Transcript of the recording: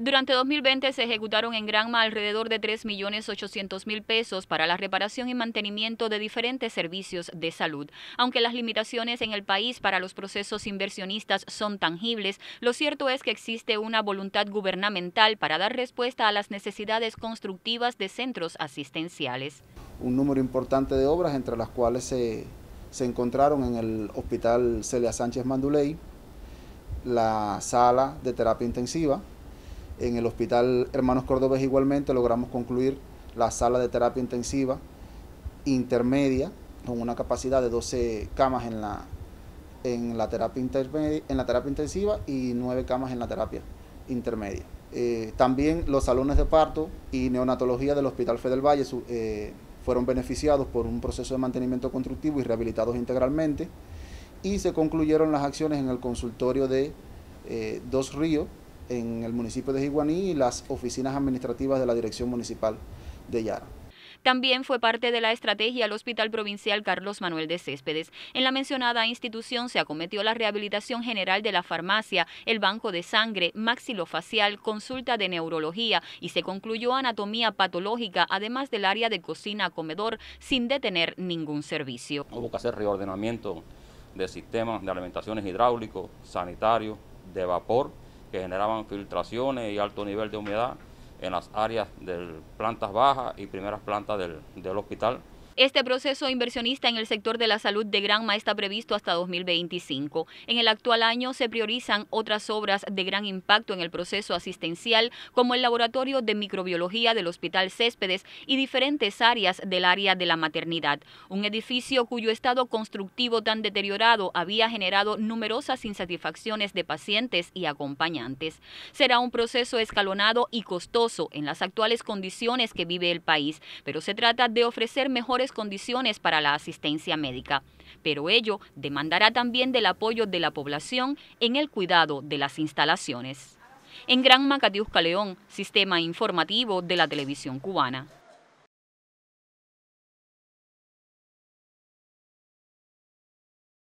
Durante 2020 se ejecutaron en Granma alrededor de 3.800.000 pesos para la reparación y mantenimiento de diferentes servicios de salud. Aunque las limitaciones en el país para los procesos inversionistas son tangibles, lo cierto es que existe una voluntad gubernamental para dar respuesta a las necesidades constructivas de centros asistenciales. Un número importante de obras, entre las cuales se, se encontraron en el Hospital Celia Sánchez Manduley, la sala de terapia intensiva, en el Hospital Hermanos Córdobés igualmente logramos concluir la sala de terapia intensiva intermedia con una capacidad de 12 camas en la, en la, terapia, en la terapia intensiva y 9 camas en la terapia intermedia. Eh, también los salones de parto y neonatología del Hospital Fe del Valle eh, fueron beneficiados por un proceso de mantenimiento constructivo y rehabilitados integralmente. Y se concluyeron las acciones en el consultorio de eh, Dos Ríos, en el municipio de Higuaní y las oficinas administrativas de la Dirección Municipal de Yara. También fue parte de la estrategia ...el Hospital Provincial Carlos Manuel de Céspedes. En la mencionada institución se acometió la rehabilitación general de la farmacia, el banco de sangre, maxilofacial, consulta de neurología y se concluyó anatomía patológica, además del área de cocina comedor, sin detener ningún servicio. Hubo que hacer reordenamiento de sistemas de alimentaciones hidráulicos, sanitario, de vapor, que generaban filtraciones y alto nivel de humedad en las áreas de plantas bajas y primeras plantas del, del hospital. Este proceso inversionista en el sector de la salud de Granma está previsto hasta 2025. En el actual año se priorizan otras obras de gran impacto en el proceso asistencial, como el laboratorio de microbiología del Hospital Céspedes y diferentes áreas del área de la maternidad, un edificio cuyo estado constructivo tan deteriorado había generado numerosas insatisfacciones de pacientes y acompañantes. Será un proceso escalonado y costoso en las actuales condiciones que vive el país, pero se trata de ofrecer mejores condiciones para la asistencia médica. Pero ello demandará también del apoyo de la población en el cuidado de las instalaciones. En Gran Macatiusca León, Sistema Informativo de la Televisión Cubana.